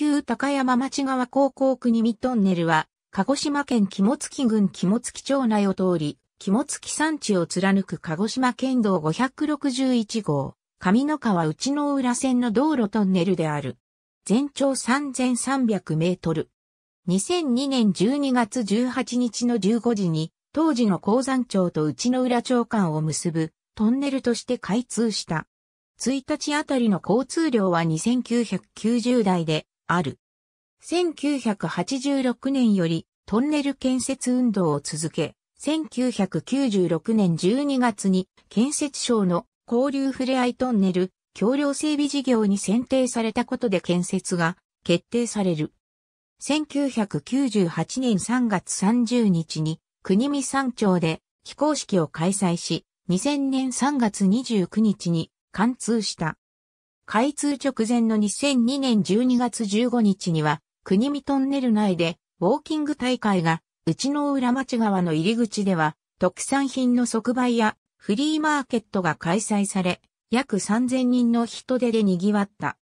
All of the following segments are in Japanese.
旧高山町川高校国見トンネルは、鹿児島県肝付郡肝付町内を通り、肝付山地を貫く鹿児島県道561号、上野川内の浦線の道路トンネルである。全長3300メートル。2002年12月18日の15時に、当時の鉱山町と内の浦町間を結ぶトンネルとして開通した。1日あたりの交通量は2990台で、ある。1986年よりトンネル建設運動を続け、1996年12月に建設省の交流ふれあいトンネル橋梁整備事業に選定されたことで建設が決定される。1998年3月30日に国見山町で非公式を開催し、2000年3月29日に貫通した。開通直前の2002年12月15日には、国見トンネル内で、ウォーキング大会が、内の浦町川の入り口では、特産品の即売や、フリーマーケットが開催され、約3000人の人手で賑わった。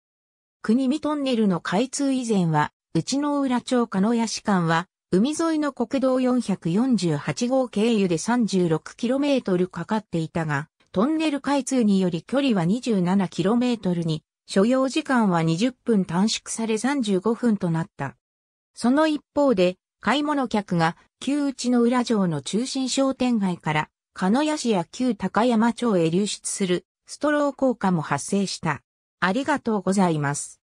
国見トンネルの開通以前は、内の浦町鹿屋市間は、海沿いの国道448号経由で 36km かかっていたが、トンネル開通により距離は 27km に、所要時間は20分短縮され35分となった。その一方で、買い物客が旧内の裏城の中心商店街から、鹿屋市や旧高山町へ流出するストロー効果も発生した。ありがとうございます。